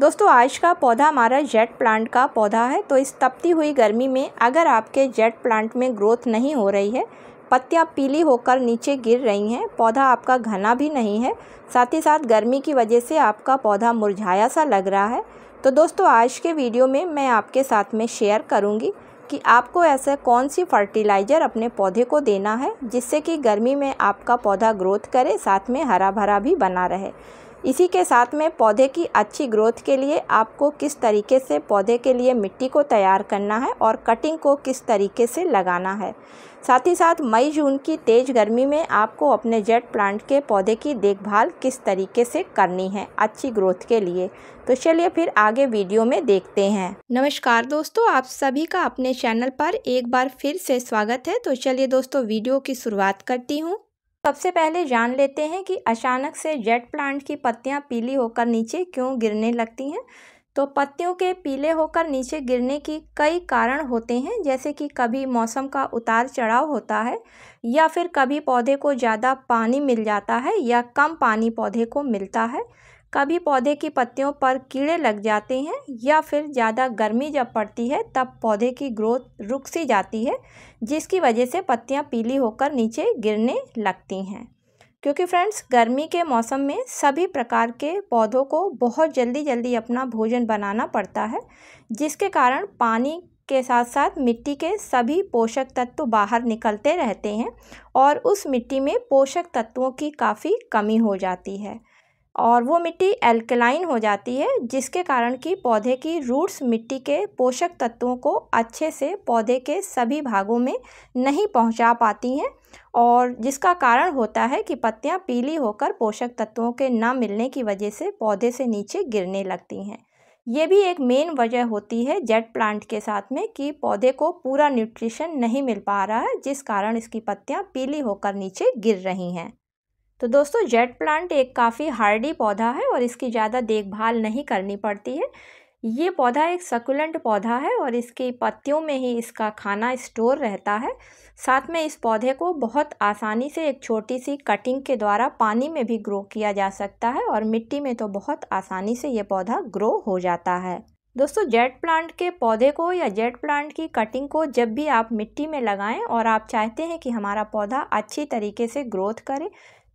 दोस्तों आज का पौधा हमारा जेट प्लांट का पौधा है तो इस तपती हुई गर्मी में अगर आपके जेट प्लांट में ग्रोथ नहीं हो रही है पत्तियाँ पीली होकर नीचे गिर रही हैं पौधा आपका घना भी नहीं है साथ ही साथ गर्मी की वजह से आपका पौधा मुरझाया सा लग रहा है तो दोस्तों आज के वीडियो में मैं आपके साथ में शेयर करूँगी कि आपको ऐसा कौन सी फर्टिलाइज़र अपने पौधे को देना है जिससे कि गर्मी में आपका पौधा ग्रोथ करे साथ में हरा भरा भी बना रहे इसी के साथ में पौधे की अच्छी ग्रोथ के लिए आपको किस तरीके से पौधे के लिए मिट्टी को तैयार करना है और कटिंग को किस तरीके से लगाना है साथ ही साथ मई जून की तेज़ गर्मी में आपको अपने जेट प्लांट के पौधे की देखभाल किस तरीके से करनी है अच्छी ग्रोथ के लिए तो चलिए फिर आगे वीडियो में देखते हैं नमस्कार दोस्तों आप सभी का अपने चैनल पर एक बार फिर से स्वागत है तो चलिए दोस्तों वीडियो की शुरुआत करती हूँ सबसे पहले जान लेते हैं कि अचानक से जेट प्लांट की पत्तियां पीली होकर नीचे क्यों गिरने लगती हैं तो पत्तियों के पीले होकर नीचे गिरने की कई कारण होते हैं जैसे कि कभी मौसम का उतार चढ़ाव होता है या फिर कभी पौधे को ज़्यादा पानी मिल जाता है या कम पानी पौधे को मिलता है कभी पौधे की पत्तियों पर कीड़े लग जाते हैं या फिर ज़्यादा गर्मी जब पड़ती है तब पौधे की ग्रोथ रुक सी जाती है जिसकी वजह से पत्तियां पीली होकर नीचे गिरने लगती हैं क्योंकि फ्रेंड्स गर्मी के मौसम में सभी प्रकार के पौधों को बहुत जल्दी जल्दी अपना भोजन बनाना पड़ता है जिसके कारण पानी के साथ साथ मिट्टी के सभी पोषक तत्व बाहर निकलते रहते हैं और उस मिट्टी में पोषक तत्वों की काफ़ी कमी हो जाती है और वो मिट्टी एल्कलाइन हो जाती है जिसके कारण कि पौधे की रूट्स मिट्टी के पोषक तत्वों को अच्छे से पौधे के सभी भागों में नहीं पहुंचा पाती हैं और जिसका कारण होता है कि पत्तियां पीली होकर पोषक तत्वों के ना मिलने की वजह से पौधे से नीचे गिरने लगती हैं ये भी एक मेन वजह होती है जेट प्लांट के साथ में कि पौधे को पूरा न्यूट्रिशन नहीं मिल पा रहा है जिस कारण इसकी पत्तियाँ पीली होकर नीचे गिर रही हैं तो दोस्तों जेट प्लांट एक काफ़ी हार्डी पौधा है और इसकी ज़्यादा देखभाल नहीं करनी पड़ती है ये पौधा एक सकुलेंट पौधा है और इसकी पत्तियों में ही इसका खाना स्टोर रहता है साथ में इस पौधे को बहुत आसानी से एक छोटी सी कटिंग के द्वारा पानी में भी ग्रो किया जा सकता है और मिट्टी में तो बहुत आसानी से ये पौधा ग्रो हो जाता है दोस्तों जेट प्लांट के पौधे को या जेट प्लांट की कटिंग को जब भी आप मिट्टी में लगाएं और आप चाहते हैं कि हमारा पौधा अच्छी तरीके से ग्रोथ करे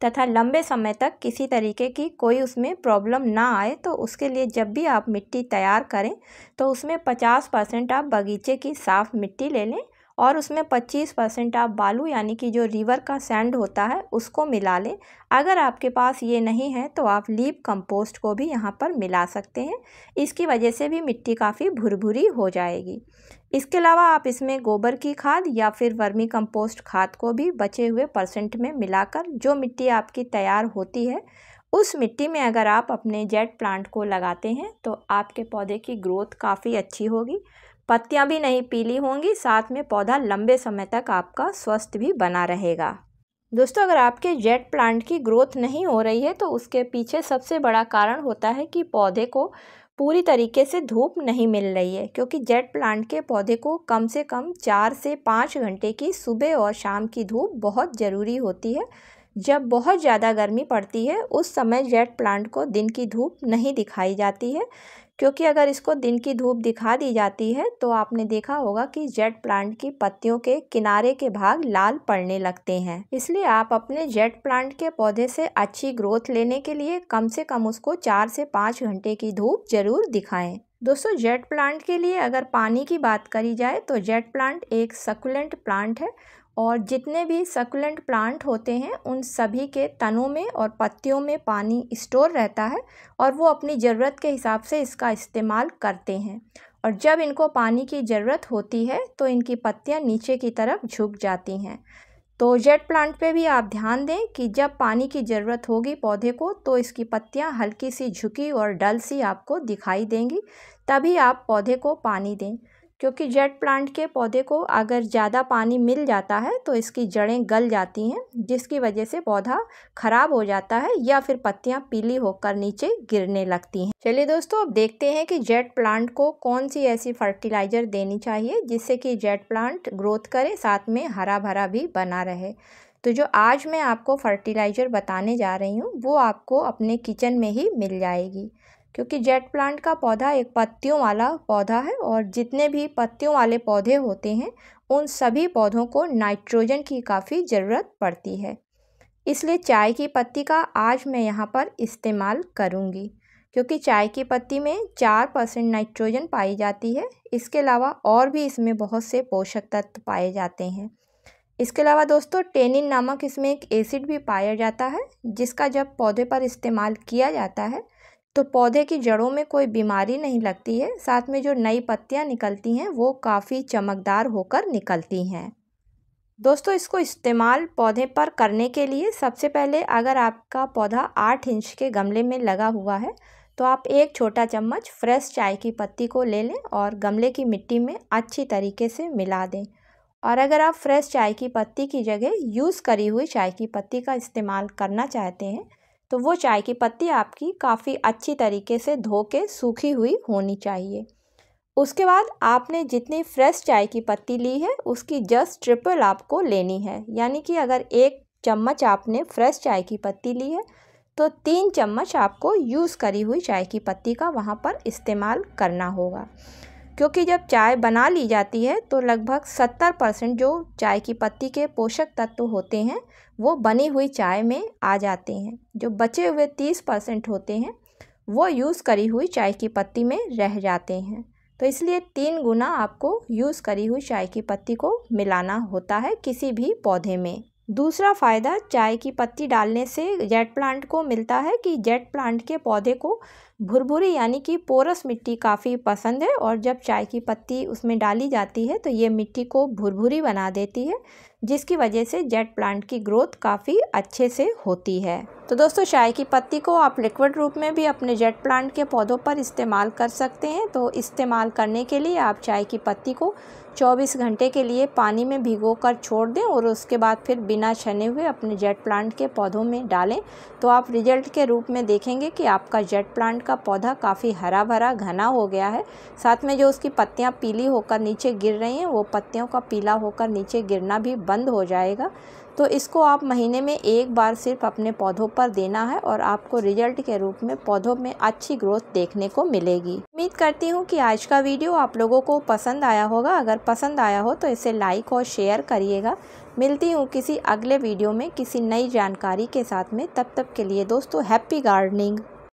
तथा लंबे समय तक किसी तरीके की कोई उसमें प्रॉब्लम ना आए तो उसके लिए जब भी आप मिट्टी तैयार करें तो उसमें 50 परसेंट आप बगीचे की साफ़ मिट्टी ले लें और उसमें 25 परसेंट आप बालू यानी कि जो रिवर का सैंड होता है उसको मिला लें अगर आपके पास ये नहीं है तो आप लीप कंपोस्ट को भी यहाँ पर मिला सकते हैं इसकी वजह से भी मिट्टी काफ़ी भुरभुरी हो जाएगी इसके अलावा आप इसमें गोबर की खाद या फिर वर्मी कंपोस्ट खाद को भी बचे हुए परसेंट में मिलाकर जो मिट्टी आपकी तैयार होती है उस मिट्टी में अगर आप अपने जेट प्लांट को लगाते हैं तो आपके पौधे की ग्रोथ काफ़ी अच्छी होगी पत्तियां भी नहीं पीली होंगी साथ में पौधा लंबे समय तक आपका स्वस्थ भी बना रहेगा दोस्तों अगर आपके जेट प्लांट की ग्रोथ नहीं हो रही है तो उसके पीछे सबसे बड़ा कारण होता है कि पौधे को पूरी तरीके से धूप नहीं मिल रही है क्योंकि जेट प्लांट के पौधे को कम से कम चार से पाँच घंटे की सुबह और शाम की धूप बहुत ज़रूरी होती है जब बहुत ज़्यादा गर्मी पड़ती है उस समय जेट प्लांट को दिन की धूप नहीं दिखाई जाती है क्योंकि अगर इसको दिन की धूप दिखा दी जाती है तो आपने देखा होगा कि जेट प्लांट की पत्तियों के किनारे के भाग लाल पड़ने लगते हैं इसलिए आप अपने जेट प्लांट के पौधे से अच्छी ग्रोथ लेने के लिए कम से कम उसको चार से पाँच घंटे की धूप जरूर दिखाएं दोस्तों जेट प्लांट के लिए अगर पानी की बात करी जाए तो जेट प्लांट एक सकुलेंट प्लांट है और जितने भी सकुलेंट प्लांट होते हैं उन सभी के तनों में और पत्तियों में पानी स्टोर रहता है और वो अपनी ज़रूरत के हिसाब से इसका इस्तेमाल करते हैं और जब इनको पानी की ज़रूरत होती है तो इनकी पत्तियाँ नीचे की तरफ झुक जाती हैं तो जेट प्लांट पे भी आप ध्यान दें कि जब पानी की ज़रूरत होगी पौधे को तो इसकी पत्तियाँ हल्की सी झुकी और डल सी आपको दिखाई देंगी तभी आप पौधे को पानी दें क्योंकि जेट प्लांट के पौधे को अगर ज़्यादा पानी मिल जाता है तो इसकी जड़ें गल जाती हैं जिसकी वजह से पौधा खराब हो जाता है या फिर पत्तियां पीली होकर नीचे गिरने लगती हैं चलिए दोस्तों अब देखते हैं कि जेट प्लांट को कौन सी ऐसी फर्टिलाइज़र देनी चाहिए जिससे कि जेट प्लांट ग्रोथ करे साथ में हरा भरा भी बना रहे तो जो आज मैं आपको फर्टिलाइज़र बताने जा रही हूँ वो आपको अपने किचन में ही मिल जाएगी क्योंकि जेट प्लांट का पौधा एक पत्तियों वाला पौधा है और जितने भी पत्तियों वाले पौधे होते हैं उन सभी पौधों को नाइट्रोजन की काफ़ी ज़रूरत पड़ती है इसलिए चाय की पत्ती का आज मैं यहाँ पर इस्तेमाल करूँगी क्योंकि चाय की पत्ती में चार परसेंट नाइट्रोजन पाई जाती है इसके अलावा और भी इसमें बहुत से पोषक तत्व पाए जाते हैं इसके अलावा दोस्तों टेनिन नामक इसमें एक एसिड भी पाया जाता है जिसका जब पौधे पर इस्तेमाल किया जाता है तो पौधे की जड़ों में कोई बीमारी नहीं लगती है साथ में जो नई पत्तियाँ निकलती हैं वो काफ़ी चमकदार होकर निकलती हैं दोस्तों इसको इस्तेमाल पौधे पर करने के लिए सबसे पहले अगर आपका पौधा आठ इंच के गमले में लगा हुआ है तो आप एक छोटा चम्मच फ्रेश चाय की पत्ती को ले लें और गमले की मिट्टी में अच्छी तरीके से मिला दें और अगर आप फ्रेश चाय की पत्ती की जगह यूज़ करी हुई चाय की पत्ती का इस्तेमाल करना चाहते हैं तो वो चाय की पत्ती आपकी काफ़ी अच्छी तरीके से धो के सूखी हुई होनी चाहिए उसके बाद आपने जितनी फ्रेश चाय की पत्ती ली है उसकी जस्ट ट्रिपल आपको लेनी है यानी कि अगर एक चम्मच आपने फ्रेश चाय की पत्ती ली है तो तीन चम्मच आपको यूज़ करी हुई चाय की पत्ती का वहाँ पर इस्तेमाल करना होगा क्योंकि जब चाय बना ली जाती है तो लगभग सत्तर परसेंट जो चाय की पत्ती के पोषक तत्व होते हैं वो बनी हुई चाय में आ जाते हैं जो बचे हुए तीस परसेंट होते हैं वो यूज़ करी हुई चाय की पत्ती में रह जाते हैं तो इसलिए तीन गुना आपको यूज़ करी हुई चाय की पत्ती को मिलाना होता है किसी भी पौधे में दूसरा फ़ायदा चाय की पत्ती डालने से जेट प्लांट को मिलता है कि जेट प्लांट के पौधे को भुरभुरी यानी कि पोरस मिट्टी काफ़ी पसंद है और जब चाय की पत्ती उसमें डाली जाती है तो ये मिट्टी को भुरभुरी बना देती है जिसकी वजह से जेट प्लांट की ग्रोथ काफ़ी अच्छे से होती है तो दोस्तों चाय की पत्ती को आप लिक्विड रूप में भी अपने जेट प्लांट के पौधों पर इस्तेमाल कर सकते हैं तो इस्तेमाल करने के लिए आप चाय की पत्ती को 24 घंटे के लिए पानी में भिगो कर छोड़ दें और उसके बाद फिर बिना छने हुए अपने जेट प्लांट के पौधों में डालें तो आप रिजल्ट के रूप में देखेंगे कि आपका जेट प्लांट का पौधा काफ़ी हरा भरा घना हो गया है साथ में जो उसकी पत्तियाँ पीली होकर नीचे गिर रही हैं वो पत्तियों का पीला होकर नीचे गिरना भी बंद हो जाएगा तो इसको आप महीने में एक बार सिर्फ अपने पौधों पर देना है और आपको रिजल्ट के रूप में पौधों में अच्छी ग्रोथ देखने को मिलेगी उम्मीद करती हूँ कि आज का वीडियो आप लोगों को पसंद आया होगा अगर पसंद आया हो तो इसे लाइक और शेयर करिएगा मिलती हूँ किसी अगले वीडियो में किसी नई जानकारी के साथ में तब तक के लिए दोस्तों हैप्पी गार्डनिंग